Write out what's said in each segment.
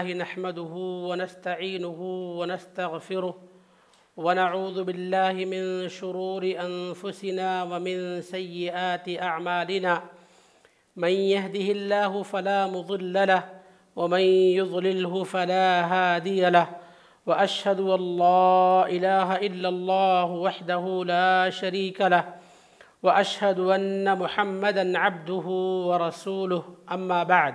الله نحمده ونستعينه ونستغفره ونعوذ بالله من شرور انفسنا ومن سيئات اعمالنا من يهده الله فلا مضل له ومن يضلله فلا هادي له واشهد ان لا اله الا الله وحده لا شريك له واشهد ان محمدا عبده ورسوله اما بعد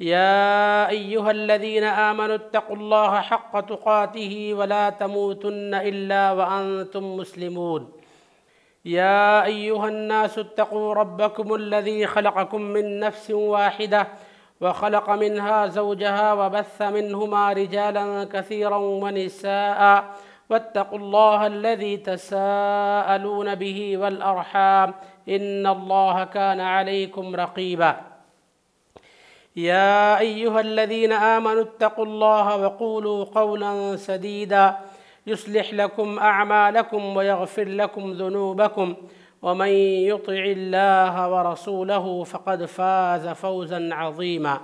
يا ايها الذين امنوا اتقوا الله حق تقاته ولا تموتن الا وانتم مسلمون يا ايها الناس اتقوا ربكم الذي خلقكم من نفس واحده وخلق منها زوجها وبث منهما رجالا كثيرا ونساء واتقوا الله الذي تساءلون به والارحام ان الله كان عليكم رقيبا يا ايها الذين امنوا اتقوا الله وقولوا قولا سديدا يصلح لكم اعمالكم ويغفر لكم ذنوبكم ومن يطع الله ورسوله فقد فاز فوزا عظيما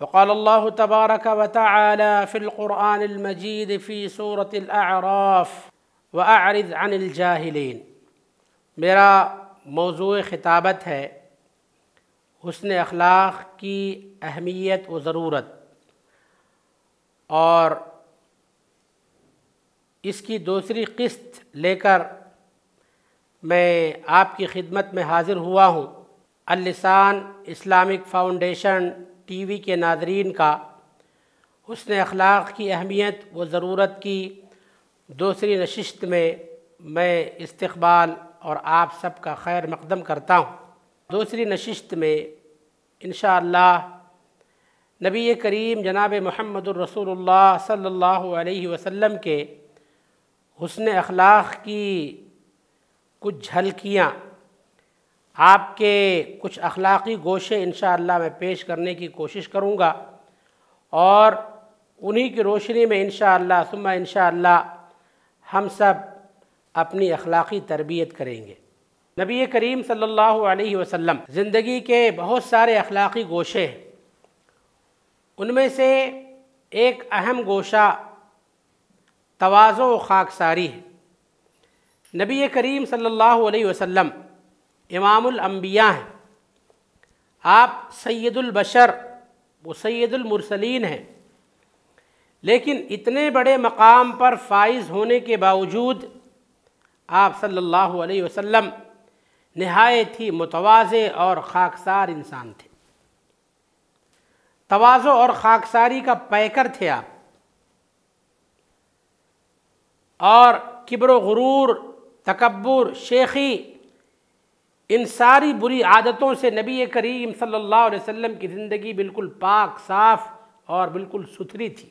وقال الله تبارك وتعالى في القران المجيد في سوره الاعراف واعرض عن الجاهلين میرا موضوع خطابت ہے हसन अखलाक़ की अहमियत व ज़रूरत और इसकी दूसरी किस्त लेकर मैं आपकी खिदमत में हाज़िर हुआ हूँ अलिसान इस्लामिक फ़ाउंडेशन टी वी के नादरीन का हसन अखलाक़ की अहमियत व ज़रूरत की दूसरी नशिस्त में मैं इस्तबाल और आप सबका खैर मकदम करता हूँ दूसरी नशिस्त में इन नबी करीम जनाब महमद रसूलुल्लाह सल्लल्लाहु अलैहि वसल्लम के हसन अखलाक़ की कुछ झलकियाँ आपके कुछ अखलाक़ी गोशे इन मैं पेश करने की कोशिश करूँगा और उन्हीं की रोशनी में इन शुम्मा इन हम सब अपनी अखलाक़ी तरबियत करेंगे नबी करीम सल्लल्लाहु अलैहि वसल्लम ज़िंदगी के बहुत सारे अखलाक़ी गोशे हैं उनमें से एक अहम गोशा तोज़ो व खाकसारी है नबी करीम सल्लल्लाहु अलैहि वसल्लम इमामबिया हैं आप सैदुलबशर वो सैदुलमरसलिन हैं लेकिन इतने बड़े मकाम पर फाइज होने के बावजूद आप सल्लल्लाहु अलैहि वसल्लम नहायत ही मुतवाज़े और ख़ाकसार इंसान थे तोज़ो और ख़ाकसारी का पैकर थे आप और किब्र गुरूर तकबर शेखी इन सारी बुरी आदतों से नबी करीम सल्लल्लाहु अलैहि वसल्लम की ज़िंदगी बिल्कुल पाक साफ़ और बिल्कुल सुथरी थी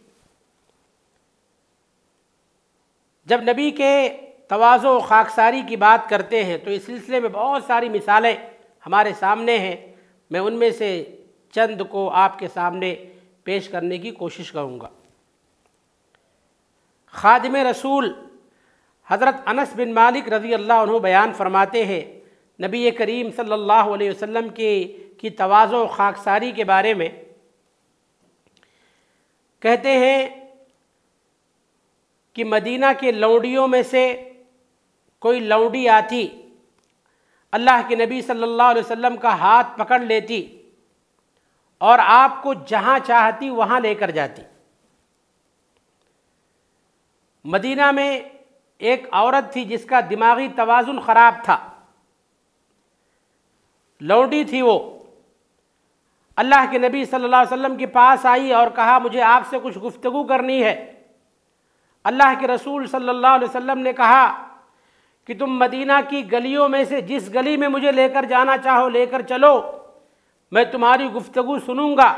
जब नबी के तोज़ो खाकसारी की बात करते हैं तो इस सिलसिले में बहुत सारी मिसालें हमारे सामने हैं मैं उनमें से चंद को आपके सामने पेश करने की कोशिश करूँगा खादम रसूल हज़रत अनस बिन मालिक रज़ी अल्लाह बयान फ़रमाते हैं नबी करीम सल्लल्लाहु अलैहि वसल्लम के की तोज़ो खाकसारी के बारे में कहते हैं कि मदीना के लौंडियों में से कोई लौडी आती अल्लाह के नबी सल्लल्लाहु अलैहि वसल्लम का हाथ पकड़ लेती और आपको जहाँ चाहती वहाँ लेकर जाती मदीना में एक औरत थी जिसका दिमागी तोज़ुन ख़राब था लौडी थी वो अल्लाह के नबी सल्लल्लाहु अलैहि वसल्लम के पास आई और कहा मुझे आपसे कुछ गुफ्तगु करनी है अल्लाह के रसूल सल्लल्लाहु अलैहि वसल्लम ने कहा कि तुम मदीना की गलियों में से जिस गली में मुझे लेकर जाना चाहो लेकर चलो मैं तुम्हारी गुफ्तगु सुनूंगा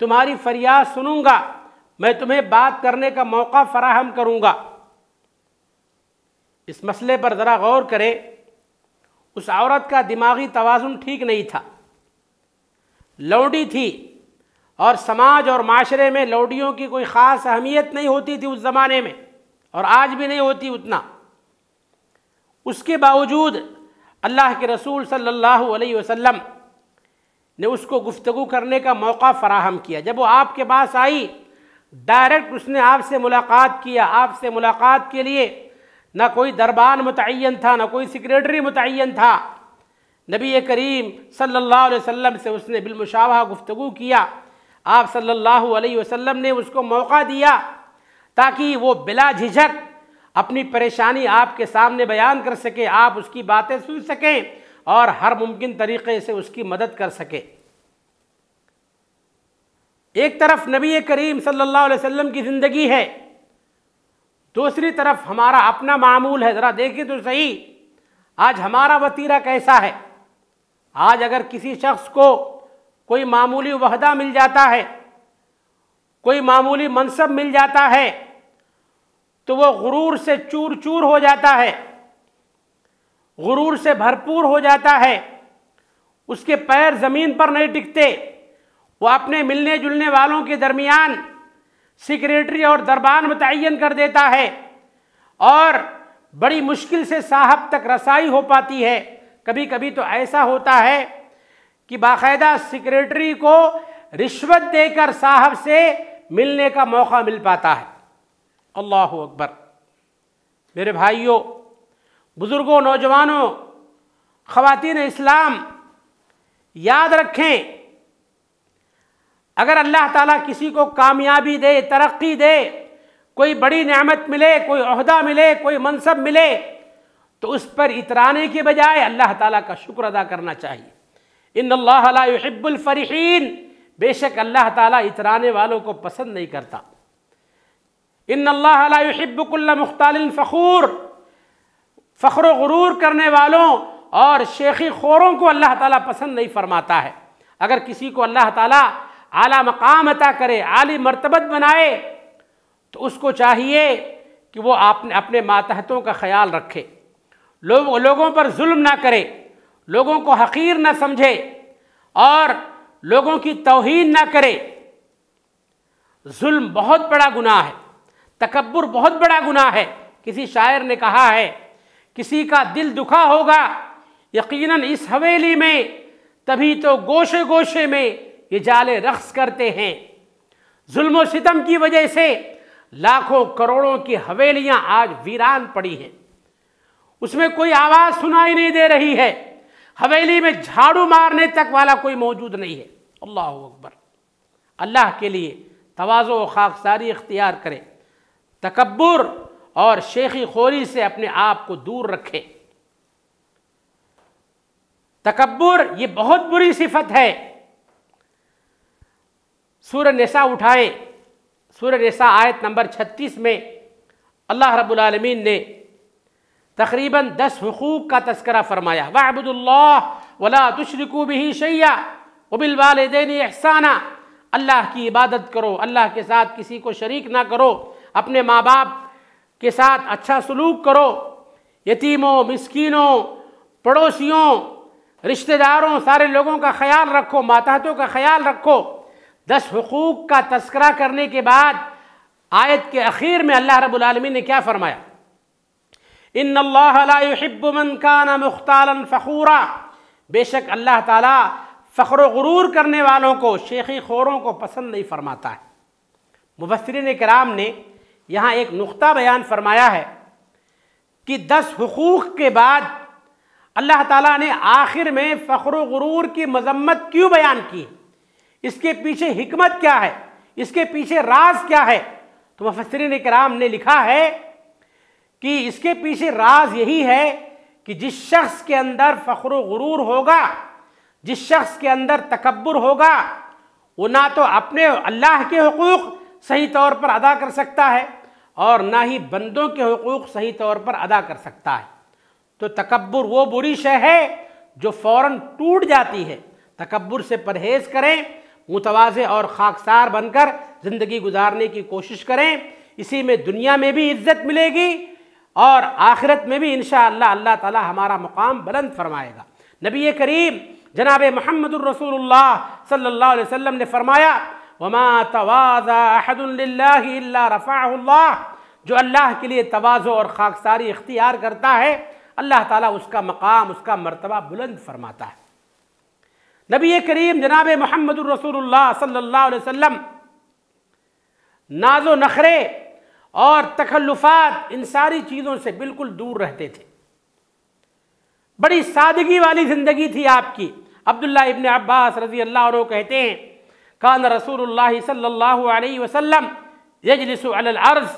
तुम्हारी फरियाद सुनूंगा मैं तुम्हें बात करने का मौका फराहम करूंगा इस मसले पर ज़रा गौर करें उस औरत का दिमागी तोज़ुन ठीक नहीं था लौडी थी और समाज और माशरे में लौडियों की कोई ख़ास अहमियत नहीं होती थी उस ज़माने में और आज भी नहीं होती उतना उसके बावजूद अल्लाह के रसूल सल्लल्लाहु अलैहि वसल्लम ने उसको गुफ्तगु करने का मौका फ़राहम किया जब वो आपके पास आई डायरेक्ट उसने आपसे मुलाकात किया आपसे मुलाकात के लिए ना कोई दरबान मुतन था ना कोई सेक्रेटरी मुतन था नबी करीम सल्लल्लाहु अलैहि वसल्लम से उसने बिलमुशावा गुफ्तगु किया आप सल्लल्लाहु अलैहि वसल्लम ने उसको मौका दिया ताकि वो बिला झिझक अपनी परेशानी आपके सामने बयान कर सके आप उसकी बातें सुन सकें और हर मुमकिन तरीक़े से उसकी मदद कर सके एक तरफ नबी करीम सल्लल्लाहु अलैहि वसल्लम की ज़िंदगी है दूसरी तरफ हमारा अपना मामूल है ज़रा देखिए तो सही आज हमारा वतीरा कैसा है आज अगर किसी शख्स को कोई मामूली वहदा मिल जाता है कोई मामूली मनसब मिल जाता है तो वह गुरूर से चूर चूर हो जाता है गुरूर से भरपूर हो जाता है उसके पैर ज़मीन पर नहीं टिकते वो अपने मिलने जुलने वालों के दरमियान सिक्रेटरी और दरबान मुतन कर देता है और बड़ी मुश्किल से साहब तक रसाई हो पाती है कभी कभी तो ऐसा होता है कि बाकायदा सिक्रेटरी को रिश्वत देकर साहब से मिलने का मौका मिल पाता है अल्लाह अकबर मेरे भाइयों बुज़ुर्गों नौजवानों ख़वान इस्लाम याद रखें अगर अल्लाह ताला किसी को कामयाबी दे तरक्की दे कोई बड़ी नेमत मिले कोई अहदा मिले कोई मनसब मिले तो उस पर इतराने के बजाय अल्लाह ताला का शुक्र अदा करना चाहिए इन अल्लाह अल्लाहब्बुलफ़रीन बेशक अल्लाह ताला इतराने वालों को पसंद नहीं करता इन अल्लाहबकुल्ला मुख्ताल फ़खूर फ़ख्र गुरूर करने वालों और शेखी खोरों को अल्लाह ताला पसंद नहीं फरमाता है अगर किसी को अल्लाह ताला आला मकाम अता करे आली मरतबत बनाए तो उसको चाहिए कि वो आपने अपने मातहतों का ख्याल रखे लो, लोगों पर जुल्म ना करे लोगों को हकीर ना समझे और लोगों की तोहन ना करे जुल्म बहुत बड़ा गुनाह है तकबर बहुत बड़ा गुनाह है किसी शायर ने कहा है किसी का दिल दुखा होगा यकीनन इस हवेली में तभी तो गोशे गोशे में ये जाले रक्स करते हैं जुल्म सितम की वजह से लाखों करोड़ों की हवेलियां आज वीरान पड़ी हैं उसमें कोई आवाज़ सुनाई नहीं दे रही है हवेली में झाड़ू मारने तक वाला कोई मौजूद नहीं है अल्लाह अकबर अल्लाह के लिए तोज़ो खाकसारी इख्तियार करें तकबर और शेखी खोरी से अपने आप को दूर रखें तकबर ये बहुत बुरी सिफत है सूर्य नशा उठाए सूर्य नशा आयत नंबर 36 में अल्लाह रबालमीन ने तकरीबन दस हकूक़ का तस्करा फरमाया वाहबुल्ला वला तुशरकू भी शैया उबिल देनी एहसाना अल्लाह की इबादत करो अल्लाह के साथ किसी को शरीक ना करो अपने माँ बाप के साथ अच्छा सलूक करो यतीमों मस्किनों पड़ोसियों रिश्तेदारों सारे लोगों का ख्याल रखो माताहतों का ख्याल रखो दस हकूक़ का तस्करा करने के बाद आयत के अखीर में अल्लाह रबालमी ने क्या फरमाया इन का काना मुख्तालन फ़खूरा बेशक अल्लाह ताला फ़ख्र गुरूर करने वालों को शेखी खोरों को पसंद नहीं फरमाता है मुबसरिन कराम ने यहाँ एक नुक़ा बयान फरमाया है कि दस हकूक़ के बाद अल्लाह ताला ने आखिर में फ़ख्र गुरूर की मजम्मत क्यों बयान की इसके पीछे हमत क्या है इसके पीछे राज क्या है तो मुफसरिन कराम ने लिखा है कि इसके पीछे राज यही है कि जिस शख्स के अंदर फ़ख्र गुरूर होगा जिस शख्स के अंदर तकबर होगा वो ना तो अपने अल्लाह के हकूक़ सही तौर पर अदा कर सकता है और ना ही बंदों के हकूक़ सही तौर पर अदा कर सकता है तो तकबर वो बुरी शह है जो फ़ौर टूट जाती है तकबर से परहेज़ करें मुतवाज़े और खाकसार बनकर ज़िंदगी गुजारने की कोशिश करें इसी में दुनिया में भी इज्जत मिलेगी और आखिरत में भी इन अल्लाह ताला हमारा मुकाम बुलंद फरमाएगा नबी करीम जनाब महमद सल्ला सल्लल्लाहु ने फरमाया वमा तवाज़ा रफ़ाल्ला जो अल्लाह के लिए तोज़ो और खाकसारी इख्तियार करता है अल्लाह ताला उसका मकाम उसका मर्तबा बुलंद फरमाता है नबी करीम जनाब मोहम्मद रसूलुल्लाह सल्लल्लाहु अलैहि वसल्लम नाजो नखरे और तखल्लुफात इन सारी चीज़ों से बिल्कुल दूर रहते थे बड़ी सादगी वाली ज़िंदगी थी आपकी अब्दुल्ला इबन अब्बास रजी अल्लाह कहते हैं कान रसूल सल्ला वसलम यजलसर्ज़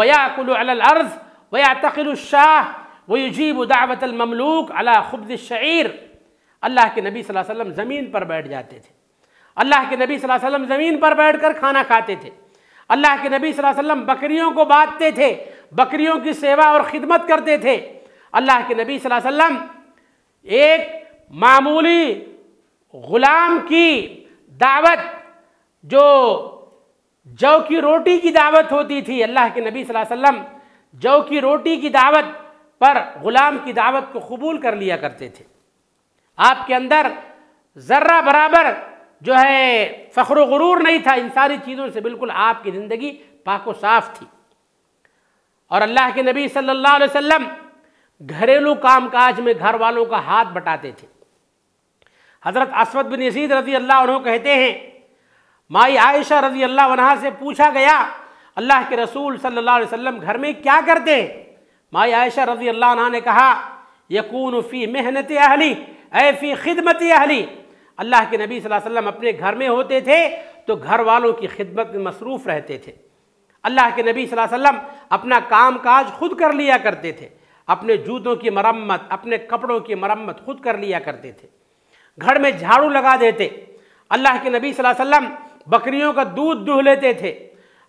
वयाकुल अर्ज़ वया तकिलशाह वयुजीब दावतममलूक अला खुब्द शर अल्लाह के नबी वसल्लम ज़मीन पर बैठ जाते थे अल्लाह के नबी वसल्लम ज़मीन पर बैठ कर खाना खाते थे अल्लाह के नबी वसल्लम बकरियों को बांटते थे बकरियों की सेवा और ख़िदमत करते थे अल्लाह के नबी वसल्लम एक मामूली ग़ुलाम की दावत जो जौ की रोटी की दावत होती थी अल्लाह के नबी वसल्लम जौ की रोटी की दावत पर गुलाम की दावत को कबूल कर लिया करते थे आपके अंदर ज़र्रा बराबर जो है फ़ख्र गुरूर नहीं था इन सारी चीज़ों से बिल्कुल आपकी ज़िंदगी पाको साफ थी और अल्लाह के नबी सल्लल्लाहु अलैहि वसल्लम घरेलू कामकाज में घर वालों का हाथ बटाते थे हज़रत असवद बिन यजीद रजी अल्लाह उन्होंने कहते हैं माई आयशा रजी अल्लाह वनहा से पूछा गया अल्लाह के रसूल सल्लल्लाहु अलैहि वसल्लम घर में क्या करते माई आयशा रजी अल्लाह ने कहा यकून फ़ी मेहनत अहली ए फ़ी खिदमत अहली अल्लाह के नबी सल्लल्लाहु अलैहि वसल्लम अपने घर में होते थे तो घर वालों की खिदमत में मसरूफ़ रहते थे अल्लाह के नबी सल्लल्लाहु अलैहि वसल्लम अपना काम काज खुद कर लिया करते थे अपने जूतों की मरम्मत अपने कपड़ों की मरम्मत खुद कर लिया करते थे घर में झाड़ू लगा देते अल्लाह के नबी सल्लल्लाहु अलैहि वसल्लम बकरियों का दूध दुह लेते थे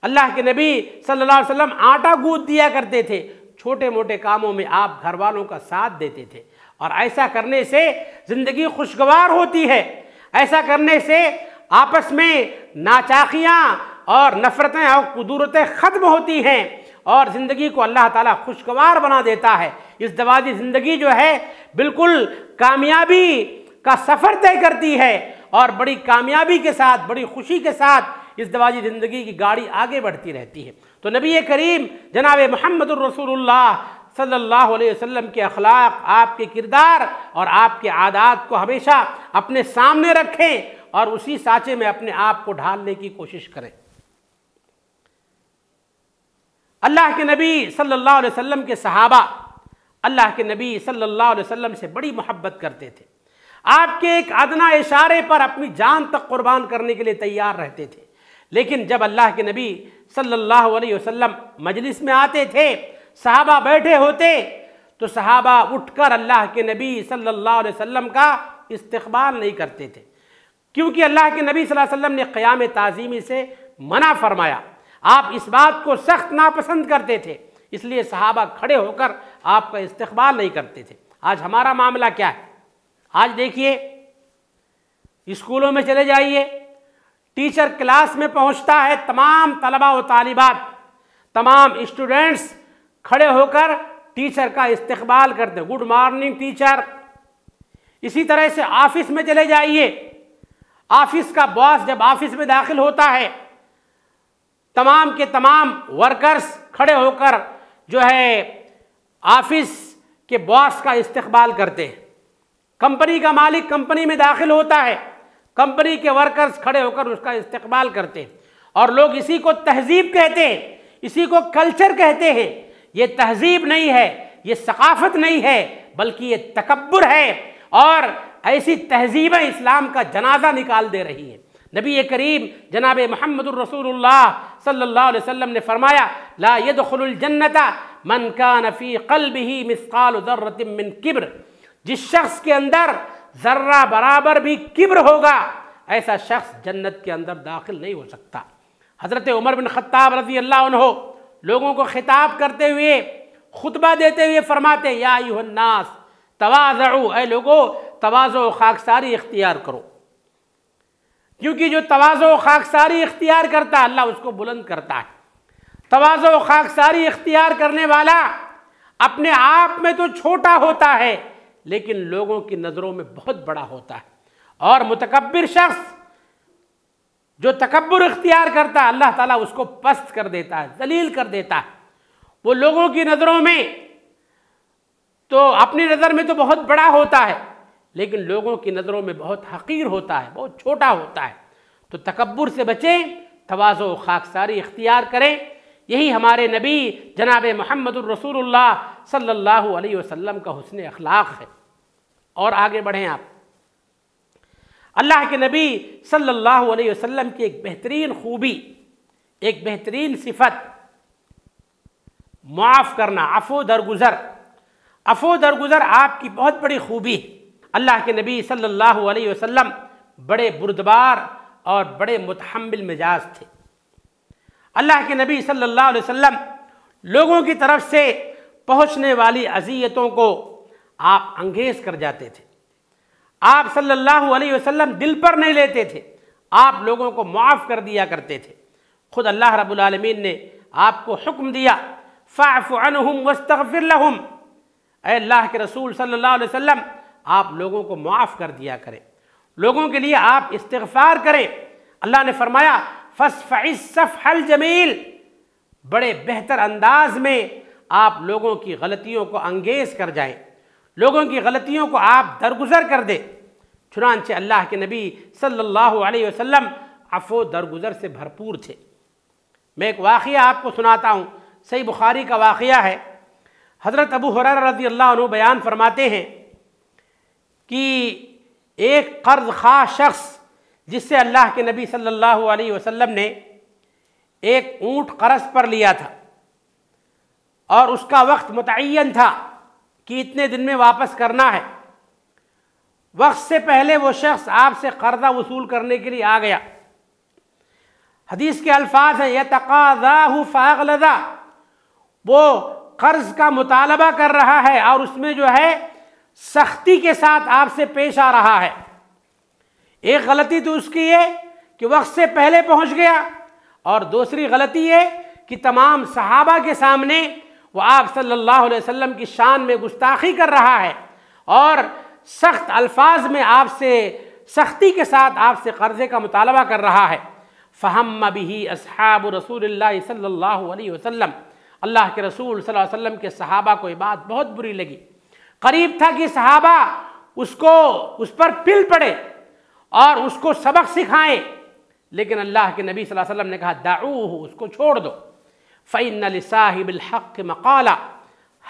अल्लाह के नबी सल्लल्लाहु अलैहि वसल्लम आटा गूंद दिया करते थे छोटे मोटे कामों में आप घर वालों का साथ देते थे और ऐसा करने से ज़िंदगी खुशगवार होती है ऐसा करने से आपस में नाचाखियाँ और नफ़रतें और कदूरतें ख़त्म होती हैं और ज़िंदगी को अल्लाह ताला खुशगवार बना देता है इस दवाजी ज़िंदगी जो है बिल्कुल कामयाबी का सफ़र तय करती है और बड़ी कामयाबी के साथ बड़ी खुशी के साथ इस दवाजी ज़िंदगी की गाड़ी आगे बढ़ती रहती है तो नबी करीम जनाब महमद रसूल सल्लल्लाहु अलैहि वसल्लम के अखलाक आपके किरदार और आपके आदात को हमेशा अपने सामने रखें और उसी साचे में अपने आप को ढालने की कोशिश करें अल्लाह के नबी सल्लल्लाहु अलैहि वसल्लम के सहाबा अल्लाह के नबी सल्लल्लाहु अलैहि वसल्लम से बड़ी मोहब्बत करते थे आपके एक अदना इशारे पर अपनी जान तक कुर्बान करने के लिए तैयार रहते थे लेकिन जब अल्लाह के नबी सल्लल्लाहु अलैहि वसल्लम मजलिस में आते थे सहाबा बैठे होते तो सहाबा उठकर अल्लाह के नबी सल्लल्लाहु अलैहि वसल्लम का इस्तकबाल नहीं करते थे क्योंकि अल्लाह के नबी सल्लल्लाहु अलैहि वसल्लम ने क़याम ताज़ीमी से मना फरमाया आप इस बात को सख्त नापसंद करते थे इसलिए सहाबा खड़े होकर आपका इस्तकबाल नहीं करते थे आज हमारा मामला क्या है आज देखिए स्कूलों में चले जाइए टीचर क्लास में पहुंचता है तमाम तलबा व तालिबात तमाम स्टूडेंट्स खड़े होकर टीचर का इस्तकबाल करते गुड मॉर्निंग टीचर इसी तरह से ऑफिस में चले जाइए ऑफिस का बॉस जब ऑफिस में दाखिल होता है तमाम के तमाम वर्कर्स खड़े होकर जो है ऑफिस के बॉस का इस्तकबाल करते हैं कंपनी का मालिक कंपनी में दाखिल होता है कंपनी के वर्कर्स खड़े होकर उसका इस्तेमाल करते हैं और लोग इसी को तहजीब कहते हैं इसी को कल्चर कहते हैं ये तहजीब नहीं है ये सकाफत नहीं है बल्कि ये तकबर है और ऐसी तहजीबें इस्लाम का जनाजा निकाल दे रही हैं नबी करीम जनाब महमद रसूल सल्ला वसम ने फरमाया ला यदुलजन्नता मन का नफ़ी कल भी मिसकाल मिन किब्र जिस शख्स के अंदर जर्रा बराबर भी किब्र होगा ऐसा शख्स जन्नत के अंदर दाखिल नहीं हो सकता हज़रत उमर बिन खत्ताब रजी अल्लाह लोगों को खिताब करते हुए खुतबा देते हुए फरमाते या युहन्नास तवाज़ु ए लोगो तवाज़ो खाकसारी इख्तियार करो क्योंकि जो तवाज़ो खाकसारी इख्तियार करता है अल्लाह उसको बुलंद करता है तवाज़ो खाकसारी इख्तियार करने वाला अपने आप में तो छोटा होता है लेकिन लोगों की नज़रों में बहुत बड़ा होता है और मुतकबर शख्स जो तकबर इख्तियार करता है अल्लाह ताला उसको पस्त कर देता है जलील कर देता है वो लोगों की नज़रों में तो अपनी नज़र में तो बहुत बड़ा होता है लेकिन लोगों की नज़रों में बहुत हकीर होता है बहुत छोटा होता है तो तकबर से बचें तोज़ो खाकसारी इख्तियार करें यही हमारे नबी जनाब महमद रसूलुल्लाह सल्लल्लाहु का हसन अखलाक है और आगे बढ़ें आप अल्लाह के नबी सल्लल्लाहु अलैहि वसल्लम की एक बेहतरीन खूबी एक बेहतरीन सिफत माफ़ करना अफो दरगुज़र अफो दरगुज़र आपकी बहुत बड़ी खूबी अल्लाह के नबी सल्लल्लाहु अलैहि वसल्लम बड़े बुरदबार और बड़े मुतहमल मिजाज थे अल्लाह के नबी सल्लल्लाहु अलैहि वसल्लम लोगों की तरफ से पहुँचने वाली अजियतों को आप अंगेज कर जाते थे आप सल्लल्लाहु अलैहि वसल्लम दिल पर नहीं लेते थे आप लोगों को माफ़ कर दिया करते थे खुद अल्लाह रब्बुल आलमीन ने आपको हुक्म दिया फ़ाफ़ अनहुम लहुम अल्लाह के रसूल सल्लल्लाहु अलैहि वसल्लम आप लोगों को माफ़ कर दिया करें लोगों के लिए आप इस्तफ़ार करें अल्लाह ने फरमाया फ़सफ़ हल जमील बड़े बेहतर अंदाज में आप लोगों की गलतियों को अंगेज कर जाएं लोगों की गलतियों को आप दरगुजर कर दे चुनानचे अल्लाह के नबी सल्लल्लाहु अलैहि वसल्लम अफो दरगुजर से भरपूर थे मैं एक वाक़ आपको सुनाता हूँ सही बुखारी का वाक़ है हज़रत अबू हुरर रजी अल्लाह बयान फरमाते हैं कि एक कर्ज खा शख्स जिससे अल्लाह के नबी सल्लल्लाहु अलैहि वसल्लम ने एक ऊँट कर्ज पर लिया था और उसका वक्त मुतन था कि इतने दिन में वापस करना है वक्त से पहले वो शख्स आपसे कर्जा वसूल करने के लिए आ गया हदीस के अल्फाज हैं यह तकाजा फागलदा वो कर्ज का मुतालबा कर रहा है और उसमें जो है सख्ती के साथ आपसे पेश आ रहा है एक गलती तो उसकी है कि वक्त से पहले पहुंच गया और दूसरी गलती है कि तमाम सहाबा के सामने वो आप सल्लल्लाहु अलैहि वसल्लम की शान में गुस्ताखी कर रहा है और सख्त अल्फाज में आपसे सख्ती के साथ आपसे कर्ज़े का मुतालबा कर रहा है फ़हम भी अब रसूल सल्ला वसम अल्लाह के रसूल वसम के सहाबा को ये बात बहुत बुरी लगी करीब था कि सहाबा उसको उस पर पिल पड़े और उसको सबक सिखाएं लेकिन अल्लाह के नबी वसल्लम ने कहा दाऊ उसको छोड़ दो फ़ैन साहिब हक़ मकाला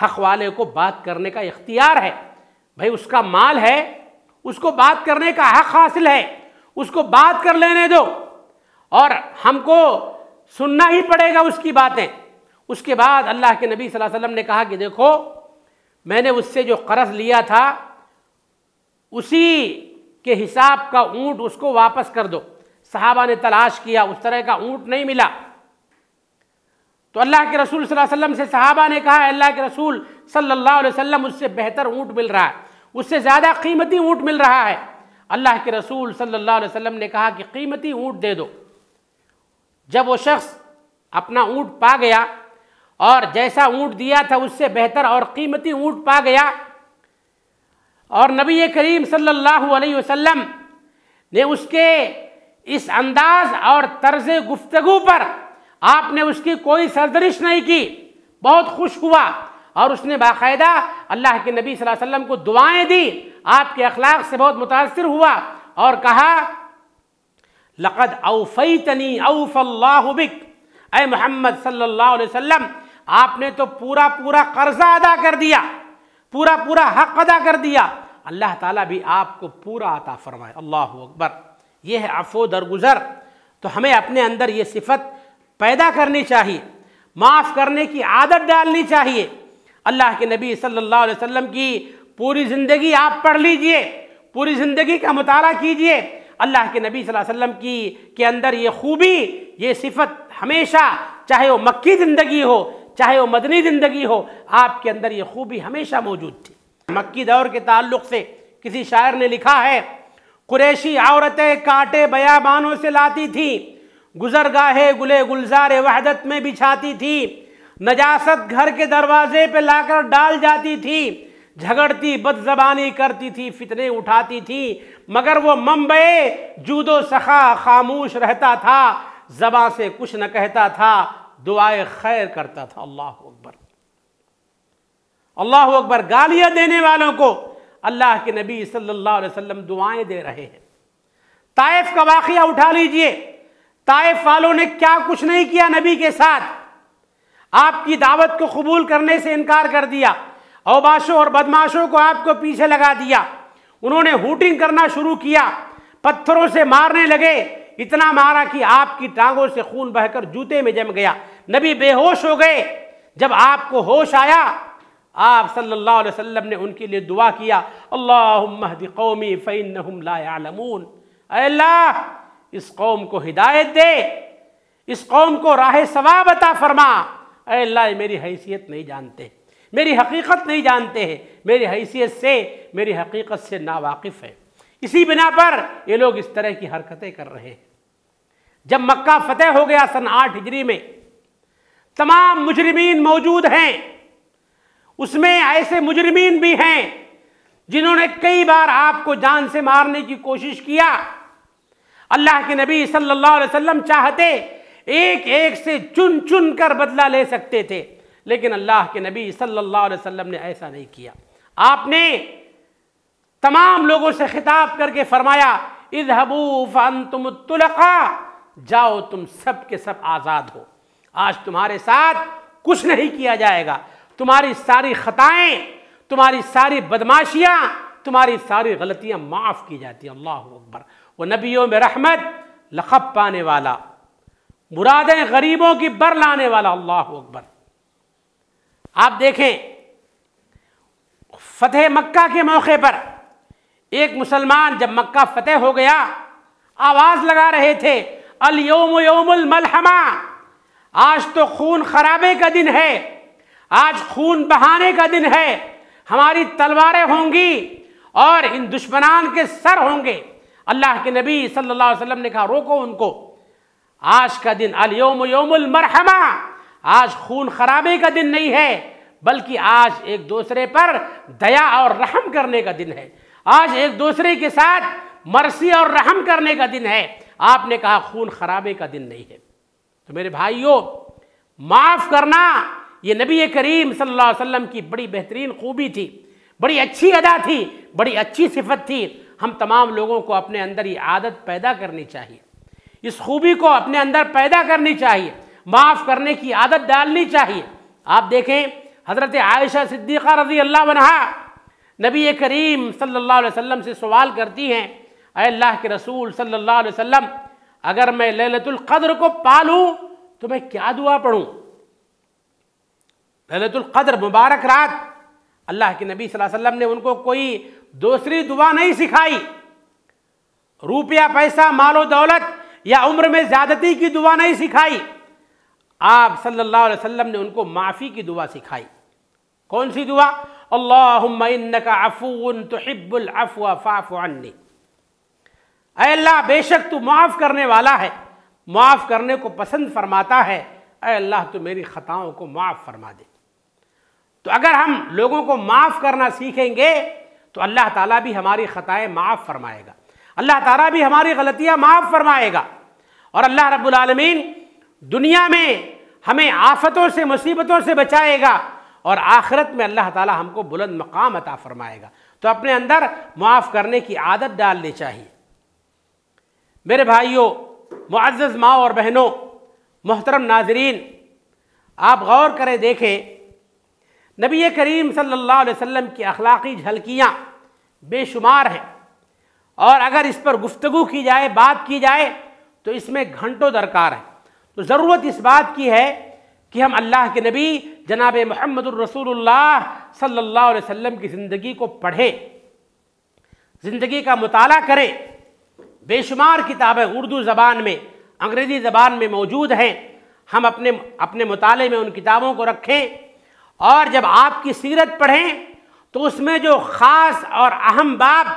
हक़ वाले को बात करने का इख्तियार है भाई उसका माल है उसको बात करने का हक़ हासिल है उसको बात कर लेने दो और हमको सुनना ही पड़ेगा उसकी बातें उसके बाद अल्लाह के नबी सल्लल्लाहु अलैहि वसल्लम ने कहा कि देखो मैंने उससे जो कर्ज लिया था उसी के हिसाब का ऊँट उसको वापस कर दो साहबा ने तलाश किया उस तरह का ऊँट नहीं मिला तो अल्लाह के रसूल वसल्लम से साहबा ने कहा अल्लाह के रसूल सल्लल्लाहु अलैहि वसल्लम उससे बेहतर ऊँट मिल रहा है उससे ज़्यादा कीमती ऊँट मिल रहा है अल्लाह के रसूल सल्लल्लाहु अलैहि वसल्लम ने कहा कि कीमती ऊँट दे दो जब वो शख्स अपना ऊँट पा गया और जैसा ऊँट दिया था उससे बेहतर और कीमती ऊँट पा गया और नबी करीम सल्लल्लाहु अलैहि वसल्लम ने उसके इस अंदाज और तर्ज गुफ्तु पर आपने उसकी कोई सरदरिश नहीं की बहुत खुश हुआ और उसने बाकायदा अल्लाह के नबी सल्लल्लाहु अलैहि वसल्लम को दुआएं दी आपके अखलाक से बहुत मुतासर हुआ और कहा लक़द अवफ़ई तनी अवफ़ल्लाबिक अय मोहम्मद सल्लल्लाहु अलैहि वसल्लम आपने तो पूरा पूरा कर्जा अदा कर दिया पूरा पूरा हक अदा कर दिया अल्लाह ताला भी आपको पूरा अता फरमाए अल्लाह अकबर यह है अफो दरगुजर तो हमें अपने अंदर ये सिफत पैदा करनी चाहिए माफ़ करने की आदत डालनी चाहिए अल्लाह के नबी सल्लल्लाहु अलैहि वसल्लम की पूरी ज़िंदगी आप पढ़ लीजिए पूरी ज़िंदगी का मताल कीजिए अल्लाह के नबी सल्लल्लाहु अलैहि वसल्लम की के अंदर ये खूबी ये सिफत हमेशा चाहे वो मक्की ज़िंदगी हो चाहे वो मदनी ज़िंदगी हो आपके अंदर ये खूबी हमेशा मौजूद थी मक्की दौर के ताल्लुक से किसी शायर ने लिखा है कुरेशी औरतें कांटे बयाबानों से लाती थीं गुजर गाहे गुले गुलजार वहदत में बिछाती थी नजासत घर के दरवाजे पे लाकर डाल जाती थी झगड़ती बदजबानी करती थी फितने उठाती थी मगर वो मम्बे जूदो सखा खामोश रहता था जबा से कुछ न कहता था दुआए खैर करता था अल्लाह अकबर अल्लाह अकबर गालियाँ देने वालों को अल्लाह के नबी सल्लल्लाहु अलैहि वसल्लम दुआएं दे रहे हैं ताइफ का वाक़ उठा लीजिए ताइफ वालों ने क्या कुछ नहीं किया नबी के साथ आपकी दावत को कबूल करने से इनकार कर दिया अवबाशों और बदमाशों को आपको पीछे लगा दिया उन्होंने हुटिंग करना शुरू किया पत्थरों से मारने लगे इतना मारा कि आपकी टांगों से खून बहकर जूते में जम गया नबी बेहोश हो गए जब आपको होश आया आप सल्लल्लाहु अलैहि वसल्लम ने उनके लिए दुआ किया अल्लाह कौमी फ़ैन ला अल्लाह इस कौम को हिदायत दे इस कौम को राह सवा बता फरमा अल्लाह मेरी हैसियत नहीं जानते मेरी हकीकत नहीं जानते हैं मेरी हैसियत से मेरी हकीकत से नावाकिफ़ है इसी बिना पर ये लोग इस तरह की हरकतें कर रहे हैं जब मक्का फतेह हो गया सन आठ हिजरी में तमाम मुजरमीन मौजूद हैं उसमें ऐसे मुजरमीन भी हैं जिन्होंने कई बार आपको जान से मारने की कोशिश किया अल्लाह के नबी सल्लल्लाहु अलैहि वसल्लम चाहते एक एक से चुन चुन कर बदला ले सकते थे लेकिन अल्लाह के नबी सल्लल्लाहु अलैहि वसल्लम ने ऐसा नहीं किया आपने तमाम लोगों से खिताब करके फरमाया इजहबू फन तुम तुलका जाओ तुम सब के सब आज़ाद हो आज तुम्हारे साथ कुछ नहीं किया जाएगा तुम्हारी सारी खताएं तुम्हारी सारी बदमाशियाँ तुम्हारी सारी गलतियाँ माफ़ की जाती हैं अल्लाह अकबर व नबियों में रहमत लखब पाने वाला मुरादें गरीबों की बर लाने वाला अल्लाह अकबर आप देखें फतेह मक्का के मौके पर एक मुसलमान जब मक्का फतेह हो गया आवाज़ लगा रहे थे अल योम योमुल मलहमा आज तो खून खराबे का दिन है आज खून बहाने का दिन है हमारी तलवारें होंगी और इन दुश्मनान के सर होंगे अल्लाह के नबी सल्लल्लाहु अलैहि वसल्लम ने कहा रोको उनको आज का दिन अल योम योमुल मरहमा आज खून खराबे का दिन नहीं है बल्कि आज एक दूसरे पर दया और रहम करने का दिन है आज एक दूसरे के साथ मरसी और रहम करने का दिन है आपने कहा खून खराबे का दिन नहीं है तो मेरे भाइयों माफ़ करना ये नबी करीम सल्लल्लाहु अलैहि वसल्लम की बड़ी बेहतरीन खूबी थी बड़ी अच्छी अदा थी बड़ी अच्छी सिफत थी हम तमाम लोगों को अपने अंदर ये आदत पैदा करनी चाहिए इस खूबी को अपने अंदर पैदा करनी चाहिए माफ़ करने की आदत डालनी चाहिए आप देखें हज़रत आयशा सिद्दीक़ा रजी अल्लाह वनहा नबी करीम सल्लल्लाहु अलैहि वसल्लम से सवाल करती हैं अल्लाह के रसूल सल्लल्लाहु अलैहि वसल्लम अगर मैं ललतुल्क़द्र को पालूँ तो मैं क्या दुआ पढ़ूँ ललतुल्क़द्र मुबारक रात अल्लाह के नबी वसल्लम ने उनको कोई दूसरी दुआ नहीं सिखाई रुपया पैसा मालो दौलत या उम्र में ज़्यादती की दुआ नहीं सिखाई आप सल्लल्लाहु अलैहि वसल्लम ने उनको माफ़ी की दुआ सिखाई कौन सी दुआ अल्लाह अफून तोहिब्बुल अफवा फ़ाफ़ानी अल्लाह बेशक तू माफ़ करने वाला है माफ़ करने को पसंद फरमाता है अल्लाह तो मेरी ख़ताओं को माफ़ फरमा दे तो अगर हम लोगों को माफ़ करना सीखेंगे तो अल्लाह ताला भी हमारी ख़ताएं माफ़ फरमाएगा अल्लाह ताला भी हमारी गलतियाँ माफ़ फरमाएगा और अल्लाह रब्बुल आलमीन दुनिया में हमें आफतों से मुसीबतों से बचाएगा और आखिरत में अल्लाह ताला हमको बुलंद मकाम अता फरमाएगा तो अपने अंदर माफ़ करने की आदत डालनी चाहिए मेरे भाइयों मुआज़ माँ और बहनों मोहतरम नाजरीन आप गौर करें देखें नबी करीम सल्लल्लाहु अलैहि वसल्लम की अखलाक़ी झलकियाँ बेशुमार हैं और अगर इस पर गुफ्तगु की जाए बात की जाए तो इसमें घंटों दरकार है तो ज़रूरत इस बात की है कि हम अल्लाह के नबी जनाब महमद रसूलुल्लाह सल्लल्लाहु अलैहि वसल्लम की ज़िंदगी को पढ़ें ज़िंदगी का मताल करें बेशुमार किताबें उर्दू ज़बान में अंग्रेज़ी ज़बान में मौजूद हैं हम अपने अपने मुताले में उन किताबों को रखें और जब आपकी सीरत पढ़ें तो उसमें जो ख़ास और अहम बाब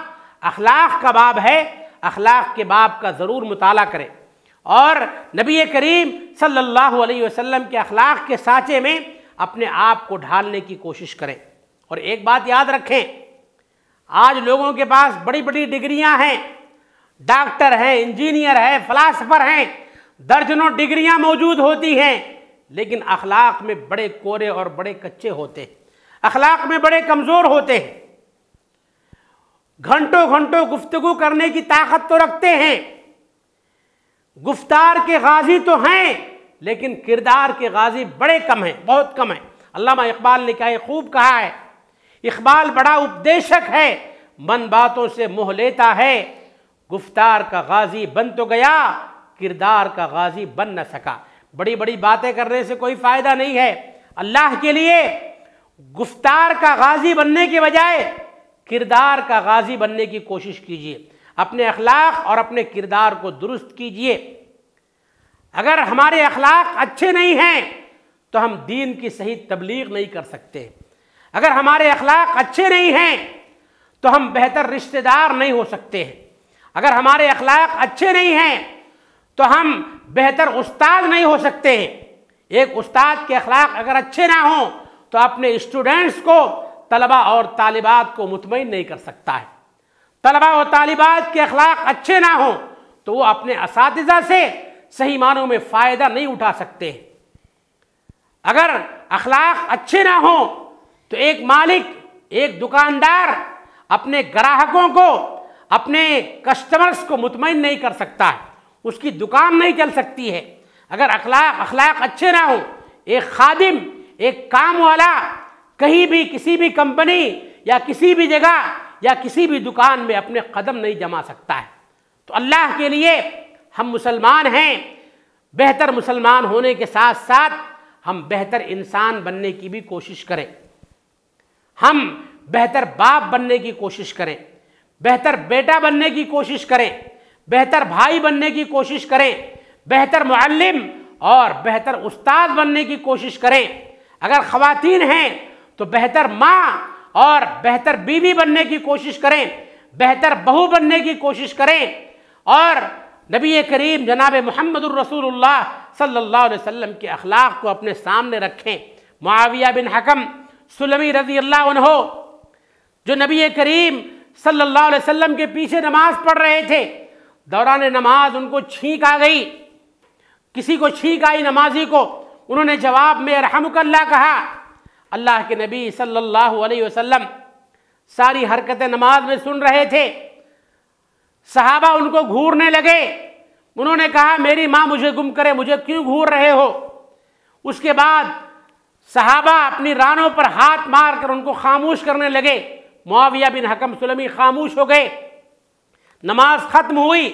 अखलाक का बाब है अखलाक के बाब का ज़रूर मुताल करें और नबी करीम सल्लल्लाहु अलैहि वसल्लम के अखलाक के साचे में अपने आप को ढालने की कोशिश करें और एक बात याद रखें आज लोगों के पास बड़ी बड़ी डिग्रियां हैं डॉक्टर हैं इंजीनियर हैं फ़लासफ़र हैं दर्जनों डिग्रियां मौजूद होती हैं लेकिन अखलाक में बड़े कोरे और बड़े कच्चे होते हैं अखलाक में बड़े कमज़ोर होते हैं घंटों घंटों गुफ्तगु करने की ताकत तो रखते हैं गुफ्तार के गाजी तो हैं लेकिन किरदार के गाजी बड़े कम हैं बहुत कम हैं अल्लामा इकबाल ने कहा खूब कहा है इकबाल बड़ा उपदेशक है मन बातों से मुँह लेता है गुफ्तार का गाजी बन तो गया किरदार का गाजी बन न सका बड़ी बड़ी बातें करने से कोई फ़ायदा नहीं है अल्लाह के लिए गुफ्तार का गाजी बनने के बजाय किरदार का गाजी बनने की कोशिश कीजिए अपने अखलाक और अपने किरदार को दुरुस्त कीजिए अगर हमारे अखलाक अच्छे नहीं हैं तो हम दीन की सही तबलीग नहीं कर सकते अगर हमारे अखलाक अच्छे नहीं हैं तो हम बेहतर रिश्तेदार नहीं हो सकते हैं अगर हमारे अखलाक अच्छे नहीं हैं तो हम बेहतर उस्ताद नहीं हो सकते हैं एक उस्ताद के अखलाक अगर अच्छे ना हों तो अपने स्टूडेंट्स को तलबा और तालिबात को मुतमिन नहीं कर सकता है तलबा और तालिबात के अखलाक अच्छे ना हों तो वो अपने इस से सही मानों में फ़ायदा नहीं उठा सकते अगर अखलाक अच्छे ना हों तो एक मालिक एक दुकानदार अपने ग्राहकों को अपने कस्टमर्स को मुतमिन नहीं कर सकता है उसकी दुकान नहीं चल सकती है अगर अखलाक अखलाक अच्छे ना हो एक खादिम एक काम वाला कहीं भी किसी भी कंपनी या किसी भी जगह या किसी भी दुकान में अपने कदम नहीं जमा सकता है तो अल्लाह के लिए हम मुसलमान हैं बेहतर मुसलमान होने के साथ साथ हम बेहतर इंसान बनने की भी कोशिश करें हम बेहतर बाप बनने की कोशिश करें बेहतर बेटा बनने की कोशिश करें बेहतर भाई बनने की कोशिश करें बेहतर मुअल्लिम और बेहतर उस्ताद बनने की कोशिश करें अगर ख़ातन हैं तो बेहतर माँ और बेहतर बीवी बनने की कोशिश करें बेहतर बहू बनने की कोशिश करें और नबी करीम जनाब महमद रसूलुल्लाह के अखलाक को अपने सामने रखें मुआविया बिन हकम सुलमी रजी अल्लाह हो जो नबी करीम सल्ला के पीछे नमाज पढ़ रहे थे दौरान नमाज उनको छींक आ गई किसी को छींक आई नमाजी को उन्होंने जवाब में रहमकल्ला कहा अल्लाह के नबी सल्लल्लाहु अलैहि वसल्लम सारी हरकतें नमाज में सुन रहे थे सहाबा उनको घूरने लगे उन्होंने कहा मेरी माँ मुझे गुम करे मुझे क्यों घूर रहे हो उसके बाद सहाबा अपनी रानों पर हाथ मार कर उनको खामोश करने लगे मुआविया बिन हकम सुलमी खामोश हो गए नमाज ख़त्म हुई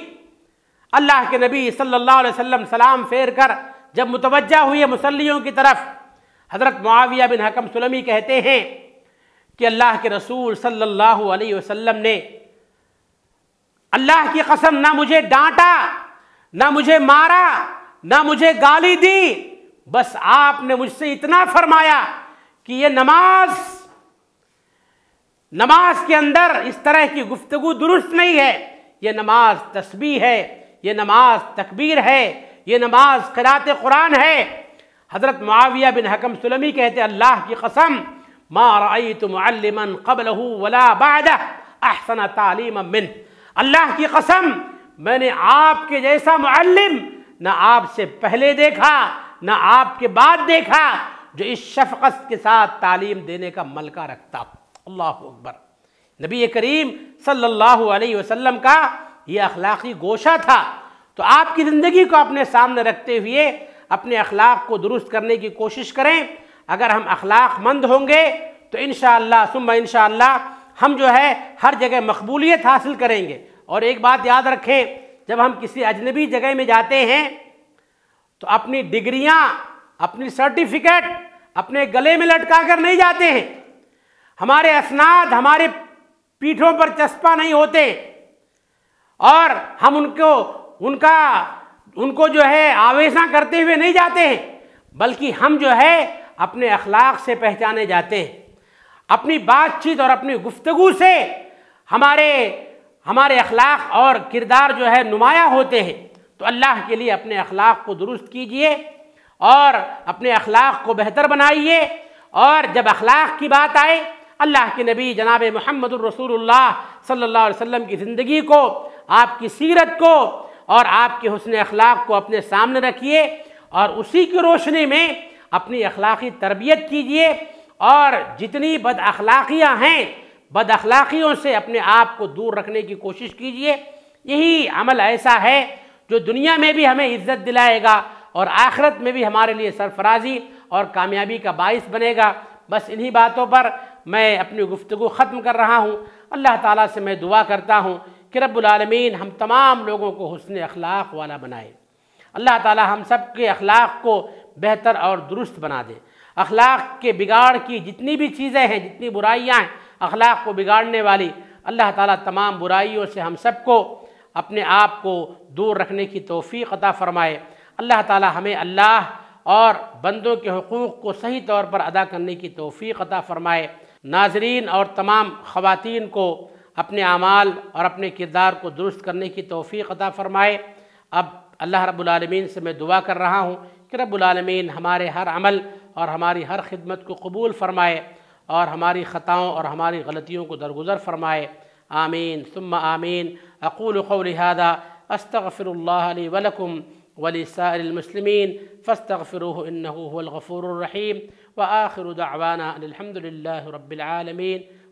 अल्लाह के नबी सल्लल्लाहु अलैहि वसल्लम सलाम फेर कर जब हुई हुए मुसलियों की तरफ हज़रत मुआविया बिन हकम सुलमी कहते हैं कि अल्लाह के रसूल सल्लल्लाहु अलैहि वसल्लम ने अल्लाह की कसम ना मुझे डांटा ना मुझे मारा ना मुझे गाली दी बस आपने मुझसे इतना फरमाया कि ये नमाज नमाज के अंदर इस तरह की गुफ्तगु दुरुस्त नहीं है ये नमाज तस्बी है ये नमाज तकबीर है ये नमाज खरात कुरान है हज़रत माविया बिन हकम सुलमी कहते अल्लाह की कसम माराई तुमन कबल वला बादा अहसन तालीम मिन अल्लाह की कसम मैंने आपके जैसा मुअल्लिम ना आपसे पहले देखा ना आपके बाद देखा जो इस शफकत के साथ तालीम देने का मलका रखता अल्लाह अकबर नबी करीम सल्लल्लाहु अलैहि वसल्लम का ये अखलाकी गोशा था तो आपकी ज़िंदगी को अपने सामने रखते हुए अपने अखलाक को दुरुस्त करने की कोशिश करें अगर हम अखलाक मंद होंगे तो इन शुम इन हम जो है हर जगह मकबूलियत हासिल करेंगे और एक बात याद रखें जब हम किसी अजनबी जगह में जाते हैं तो अपनी डिग्रियाँ अपनी सर्टिफिकेट अपने गले में लटका कर नहीं जाते हैं हमारे असनाद हमारे पीठों पर चस्पा नहीं होते और हम उनको उनका उनको जो है आवेशा करते हुए नहीं जाते हैं बल्कि हम जो है अपने अखलाक से पहचाने जाते हैं अपनी बातचीत और अपनी गुफ्तगु से हमारे हमारे अखलाक और किरदार जो है नुमाया होते हैं तो अल्लाह के लिए अपने अखलाक को दुरुस्त कीजिए और अपने अखलाक को बेहतर बनाइए और जब अखलाक की बात आए अल्लाह के नबी जनाब महमद सल्ला वसम की ज़िंदगी को आपकी सीरत को और आपके हसन अखलाक को अपने सामने रखिए और उसी की रोशनी में अपनी अखलाकी तरबियत कीजिए और जितनी बद अखलाकियाँ हैं बद अखलाकियों से अपने आप को दूर रखने की कोशिश कीजिए यही अमल ऐसा है जो दुनिया में भी हमें इज्जत दिलाएगा और आखरत में भी हमारे लिए सरफराजी और कामयाबी का बायस बनेगा बस इन्हीं बातों पर मैं अपनी गुफ्तु ख़त्म कर रहा हूँ अल्लाह ताला से मैं दुआ करता हूँ कि रब्लमीन हम तमाम लोगों को हसन अखलाक वाला बनाए अल्लाह ताला हम सब के अखलाक को बेहतर और दुरुस्त बना दे अखलाक के बिगाड़ की जितनी भी चीज़ें हैं जितनी बुराइयाँ हैं अखलाक को बिगाड़ने वाली अल्लाह ताला तमाम बुराइयों से हम सबको अपने आप को दूर रखने की तोफ़ी अदा फ़रमाए अल्लाह ताला हमें अल्लाह और बंदों के हकूक़ को सही तौर पर अदा करने की तोफ़ी अदा फ़रमाए नाजरीन और तमाम ख़वान को अपने अमाल और अपने किरदार को दुरुस्त करने की तोफ़ी अदा फ़रमाए अब अल्लाह रब्लमीन से मैं दुआ कर रहा हूँ कि रबालमीन हमारे हर अमल और हमारी हर खिदमत को कबूल फ़रमाए और हमारी ख़ताओं और हमारी गलतियों को दरगुजर फ़रमाए आमीन सुम आमीन अकूल लिहादा अस्तफ़िर वलकुम वलिसालमसलमिन फ़स्तफ़िर व आखिर दावाना अलहमदिल्ला रबालमीन